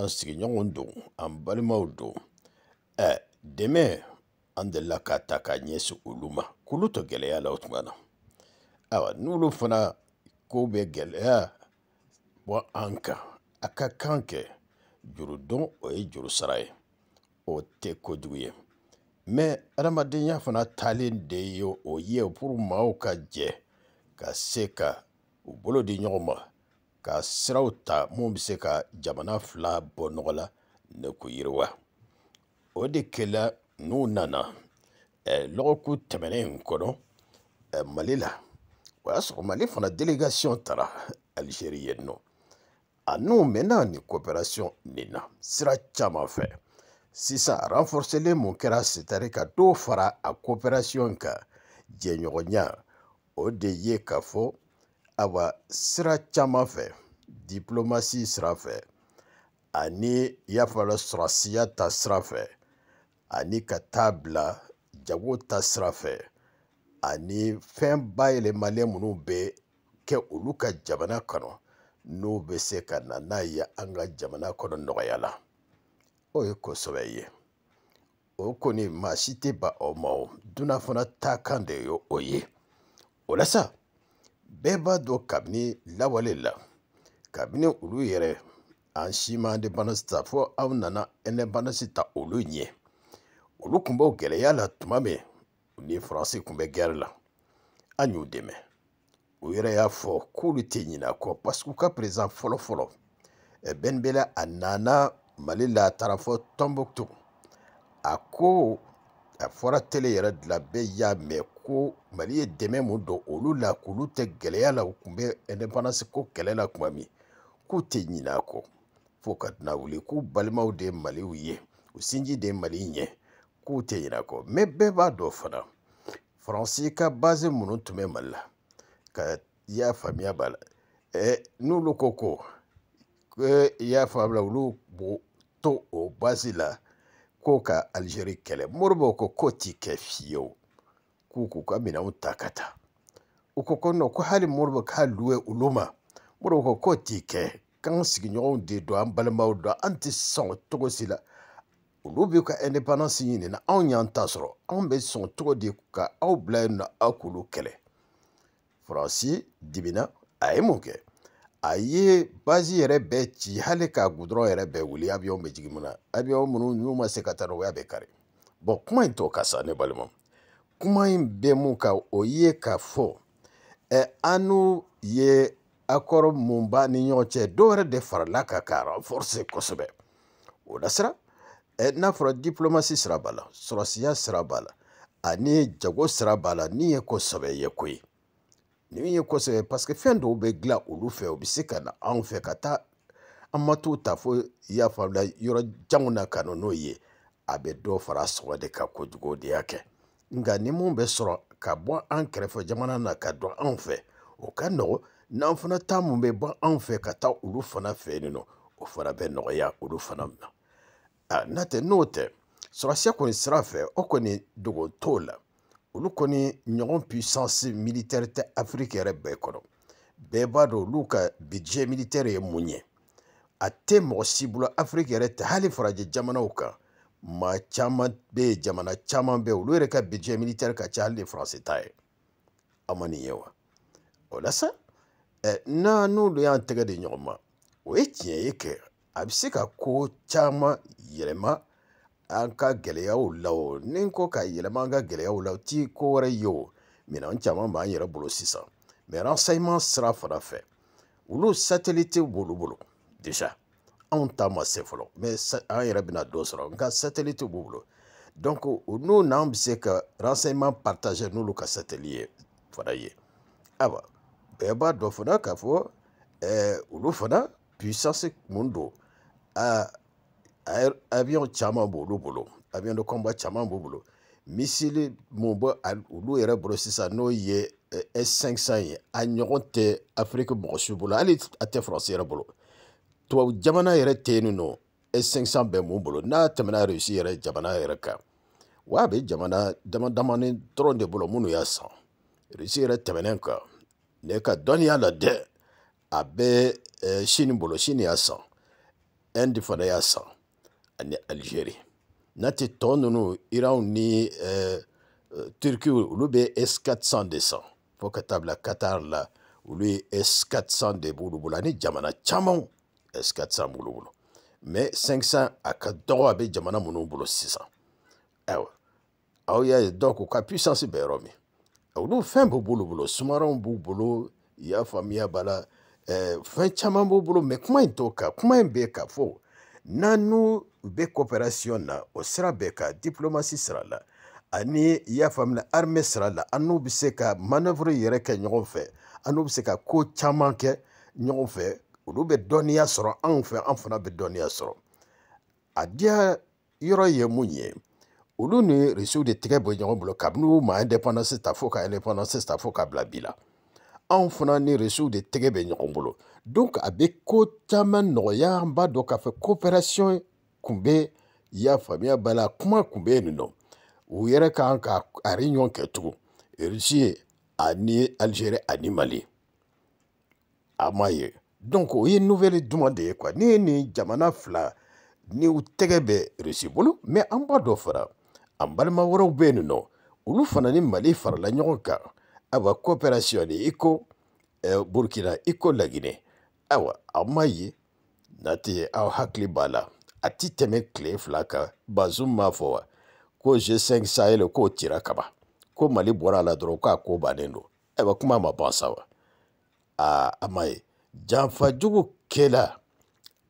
an sigiɲɔgɔn don an balimaw don ɛ dɛmɛ an delila k'a ta k'a ɲɛsin olu ma k'olu to gɛlɛya la o tuma na ayiwa n'olu fana ko bɛ gɛlɛya bɔ an kan a ka kan kɛ juru dɔn o ye juru sara ye o tɛ kojugu ye mɛ adamadenya fana taalen de ye o ye puru maaw ka jɛ ka se ka u bolo di ɲɔgɔn ma ka siraw ta mun be se ka jamana fila bɔ nɔgɔ la ni k'u yiriwa o de kɛla n'u nana lɔgɔku tɛmɛnen kɔnɔ mali la o y'a sɔrɔ mali fana delegation tara algeri yen nɔ a n'u mɛnna nin coopération nin na sira caaman fɛ sisan renforcelen mun kɛra setari ka dɔw fara a coopération kan jɛɲɔgɔnya o de ye k'a fɔ ayiwa sira caman fɛ diplomasi sira fɛ ani i y'a fɔ la sɔrɔsiya ta sira fɛ ani ka taa bila jago ta sira fɛ ani fɛn bayɛlɛmalen minnu bɛ kɛ olu ka jamana kɔnɔ n'u bɛ se ka na n'a ye an ka jamana kɔnɔ nɔgɔya la o ye kosɛbɛ ye o kɔni maa si tɛ ban o ma o dunanfana taakan de ye o ye o la sa bɛɛ b'a dɔn kabini lawale la kabini olu yɛrɛ an si ma independance ta fɔ aw nana independance ta olu ɲɛ olu tun b'o gɛlɛya la tuma min ni faransi tun bɛ gɛrɛ la an y'u dɛmɛ u yɛrɛ y'a fɔ k'olu tɛ ɲinɛ a kɔ pariseke u ka perezan fɔlɔfɔlɔ bɛnbɛlɛ a nana mali la a taara fɔ tɔnbɔkutu a ko a fɔra tele yɛrɛ dilan bɛɛ y'a mɛn ko mali ye dɛmɛ mun don olu la k'olu tɛ gɛlɛya la u tun bɛ independance ko kɛlɛ la tuma min k'u tɛ ɲinɛ a kɔ fo ka tɛna wuli k'u balimaw de ye maliw ye u sinji de ye mali ɲɛ k'u tɛ ɲinɛ a kɔ mɛ bɛɛ b'a dɔn fana faransi ka base minnu tun bɛ mali la ka i y'a faamuya b'a la eh, n'olu ko ko i y'a faamuya olu b'o to o basi la ko ka alizeri kɛlɛ moribaw ko ko ti kɛ fiyewu k'u k'u ka minɛnw ta ka taa u ko ko nɔ ko hali moriba k'a luwe olu ma moriba ko k'o t'i kɛ k'an sigiɲɔgɔnw de don an balimaw don an tɛ sɔn cogo si la olu b'u ka indépendance ɲinina anw y'an ta sɔrɔ anw bɛ sɔn cogo di ka aw bila yen nɔ aw k'olu kɛlɛ faransi dimina a ye mun kɛ a ye bazi yɛrɛ bɛɛ ci hali ka gudɔrɔn yɛrɛ bɛɛ wuli abiyɔn bɛ jigin mun na abiyɔn minnu n'u ma se ka taa nɔgɔya bɛ kari bɔn kuma in tɔ ka sa ne balima kuma in bɛ mun kan o ye k'a fɔ ɛ anu ye akɔrɔ mun b'a ni ɲɔgɔn cɛ dɔw de farala ka k'a renforce kosɛbɛ o la sira ɛ e n'a fɔra diplomasi sira b'a la sɔrɔsiya sira b'a la ani jago sira b'a la ni ye kosɛbɛ ye ko ye Nin ye kosɛbɛ parce que fɛn dɔw bɛ dilan olu fɛ u bɛ se ka na anw fɛ ka taa an ma t'o ta fo i y'a faamuya yɔrɔ janw na ka na n'o ye a bɛ dɔ fara sɔngɔ de ka kojugu de y'a kɛ nka ni mun bɛ sɔrɔ ka bɔ an kɛrɛfɛ jamana na ka dɔn anw fɛ o ka nɔgɔn n'an fana ta mun bɛ bɔ anw fɛ ka taa olu fana fɛ yen nɔ o fana bɛ nɔgɔya olu fana ma n'a tɛ n'o tɛ sɔrɔsiya kɔni sira fɛ o kɔni dogo t'o la olu kɔni ɲɔgɔn puissance militaire tɛ afiriki yɛrɛ bɛɛ kɔnɔ bɛɛ b'a dɔn olu ka budget militaire ye mun ye a tɛ mɔgɔ si bolo afiriki yɛrɛ tɛ hali farajɛ jamanaw kan maa caman bɛ yen jamana caman bɛ yen olu yɛrɛ ka budget militaire ka ca hali ni faransi ta ye a ma nin ye wa o la sa ɛ n'a n'olu y'an tɛgɛ di ɲɔgɔn ma o ye tiɲɛ ye kɛ a bɛ se ka ko caman yɛlɛma an ka gɛlɛyaw la o ni ko k'a yɛlɛma an ka gɛlɛyaw la o ti ko wɛrɛ ye o minɛn caman b'an yɛrɛ bolo sisan mɛ renseignement sira fana fɛ olu satellite b'olu bolo déjà anw ta ma se fɔlɔ mɛ an yɛrɛ bɛna dɔ sɔrɔ nka satellite b'u bolo donc n'u n'an bɛ se ka renseignement partager n'olu ka satellite ye fana ye ayiwa bɛɛ b'a dɔn fana k'a fɔ ɛɛ olu fana puissance mun don aa avion caman b'olu bolo avion de combat caman b'u bolo misili mun bɔ olu yɛrɛ bolo sisan n'o ye eh, S500 ye a ɲɔgɔn tɛ Afrique mɔgɔ si bolo hali a tɛ France yɛrɛ bolo tubabu jamana yɛrɛ tɛ yen nɔ S500 bɛ mun bolo n'a tɛmɛna Russie yɛrɛ jamana yɛrɛ kan wa a bɛ jamana dama damani dɔrɔn de bolo minnu y'a san Russie yɛrɛ tɛmɛnen kan ne ka dɔnniya la dɛ a bɛ eh, Chine bolo Chine y'a san Inde fana y'a san ani Algérie n'a tɛ tɔ ninnu Iranw ni ɛɛ Turkiw olu bɛ S400 de san fo ka taa bila Qatar la olu ye S400 de b'olu bolo ani jamana camanw S400 b'olu bolo mais 500 a ka dɔgɔ a bɛ jamana minnu bolo sisan ayiwa aw y'a ye donc u ka puissance bɛ yɔrɔ min olu fɛn bɛɛ b'olu bolo sumaraw b'u bolo i y'a faamuya b'a la ɛɛ eh, fɛn caman b'u bolo mais kuma in t'o kan kuma in bɛ ka fɔ n'an n'u u bɛ kooperasiyɔn na o sira bɛɛ kan diplomasi sira la ani i y'a faamuya arme sira la an n'u bɛ se ka manœuvre yɛrɛ kɛ ɲɔgɔn fɛ an n'u bɛ se ka ko caman kɛ ɲɔgɔn fɛ olu bɛ dɔnniya sɔrɔ anw fɛ an fana bɛ dɔnniya sɔrɔ a diya yɔrɔ ye mun ye olu ni risiw de tigɛ bɔ ɲɔgɔn bolo kabini u ma indépendance ta fo ka indépendance ta fo ka bila bi la anw fana ni risiw de tɛgɛ bɛ ɲɔgɔn bolo donc a bɛ ko caman nɔgɔya an b'a dɔn k'a fɔ coopération kun bɛ i y'a faamuya b'a la kuma kun bɛ yen nɔ u yɛrɛ kan ka a ɲɔgɔn kɛ tugun irisi ye ani alizeri ani mali a ma ye donc o ye nouvelle duman de ye quoi ne ye nin jamana fila ni u tɛgɛ bɛ irisi bolo mais an b'a dɔ fara an balima wɛrɛw bɛ yen nɔ olu fana ni mali farala ɲɔgɔn kan ayiwa coopération de i ko eh, burkina i ko laginɛ ayiwa a ma ye n'a tɛ aw hakili b'a la a ti tɛmɛ tile fila kan bazum m'a fɔ wa ko G5 Sahel k'o cira kaban ko Mali bɔra la dɔrɔn k'a ko bannen don ayiwa kuma ma ban sa wa aa a ma ye janfajugu jugu kɛla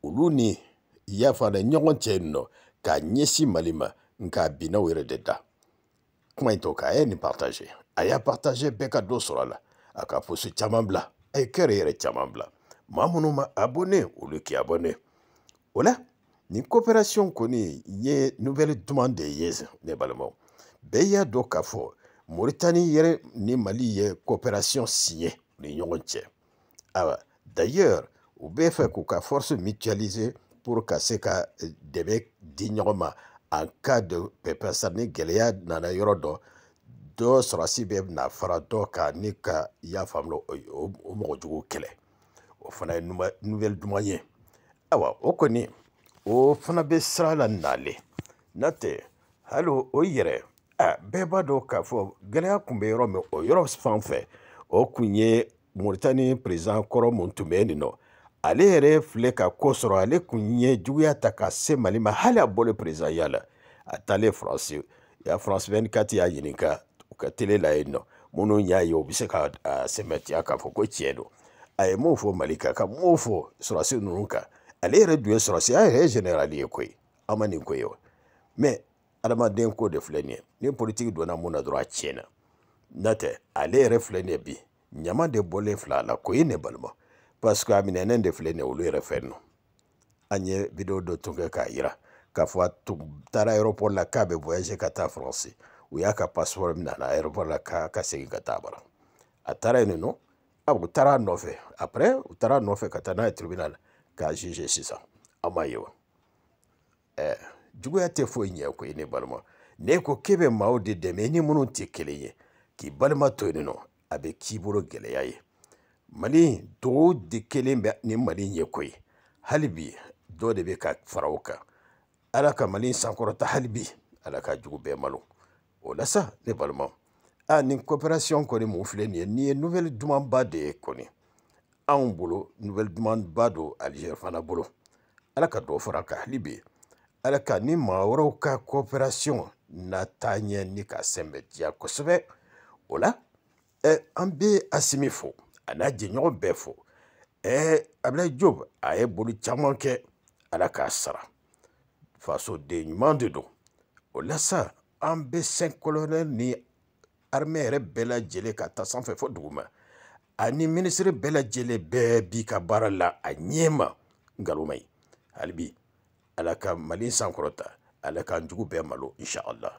olu ni yafa ɲɔgɔn cɛ yen nɔ k'a ɲɛsin Mali ma nka a binna o yɛrɛ de da kuma in to a ye nin partage a y'a partage bɛɛ ka dɔ sɔrɔ a la a ka poste caman bila a ye kɛrɛ yɛrɛ caman bila maa minnu ma abonné olu k'i abonné o la ni coopération kɔni ye nouvelle demande de ye ne balimaw bɛɛ y'a dɔn k'a ni mali ye coopération signé ni ɲɔgɔn ah d'ailleurs u bɛ fɛ force mutualiser pour ka se ka euh, dignement en cas de pépin ni nana yoro do dɔ sɔrɔsi na fara dɔ ni ka y'a famlo o mɔgɔ jugu kɛlɛ o fana nouvelle duman ah ayiwa o o fana bɛ sira la nalen na tɛ hali o yɛrɛ a bɛɛ b'a dɔn k'a fɔ gɛlɛya kun bɛ yɔrɔ min o yɔrɔ fan fɛ o kun ye moritani perezan kɔrɔ mun tun bɛ nin nɔ ale yɛrɛ filɛ ka ko sɔrɔ ale kun ye juguya ta ka se mali ma hali a bɔlen perezanya la a taalen faransi ya faransi bɛ ni kati y'a ɲininka u ka tele la yen nɔ minnu y'a ye u bɛ se ka sɛmɛtiya k'a fɔ ko tiɲɛ don a ye m'o fɔ mali kan ka m'o fɔ sɔrɔsi ninnu kan ale yɛrɛ dun ye sɔrɔsiya yɛrɛ ye generali ye koyi an ma nin ko ye wa mɛ adamaden ko de filɛ nin ye ni politiki donna mun na dɔrɔn a tiɲɛna n'o tɛ ale yɛrɛ filɛ nin ye bi ɲama de bɔlen filɛ a la ko ye ne balima parce que a minɛnen de filɛ nin ye olu yɛrɛ fɛ nɔ an ye video dɔ tun kɛ k'a yira k'a fɔ a tun taara aéroport la k'a bɛ voyager ka taa faransi u y'a ka passeport minɛ a la aéroport la k'a ka segin ka taa bara a taara yen nɔ u taara a nɔfɛ après u taara a nɔfɛ ka taa n'a ye tribunal k'a jije sisan an m'a ye wa ɛɛ eh, juguya tɛ foyi ɲɛ koyi ne balima ne ko k'e bɛ maaw de dɛmɛ ni minnu tɛ kelen ye k'i balima to yen nɔ a bɛ k'i bolo gɛlɛya ye mali dugawu de kelen bɛ ni mali ɲɛ koyi hali bi dɔ de bɛ ka fara o kan ala ka mali sankɔrɔta hali bi ala ka jugu bɛɛ malo o la sa ne balima a nin coopération kɔni mun filɛ nin ye nin ye nouvelle dumanba de ye kɔni anw bolo nouvelle demande ba don Alger fana bolo ala ka dɔ fara ka hali bi ala ka ni maa wɛrɛw ka coopération na taa ɲɛ ni ka sɛnbɛ diya kosɛbɛ o la eh, an bɛ asimi fo a n'a jɛɲɔgɔn bɛɛ fo eh, abilayi job a ye bolo caman kɛ ala k'a sara faso ɲuman de don o la sa an bɛ sɛn kolonɛl ni armée yɛrɛ bɛɛ lajɛlen ka taa sanfɛ fɔ dugu ma ani minisiri bɛɛ lajɛlen bɛɛ b'i ka baara la a ɲɛ ma nkaloma ye halibi ala ka mali sankɔrɔta ala k'an jugu bɛɛ malo insha allah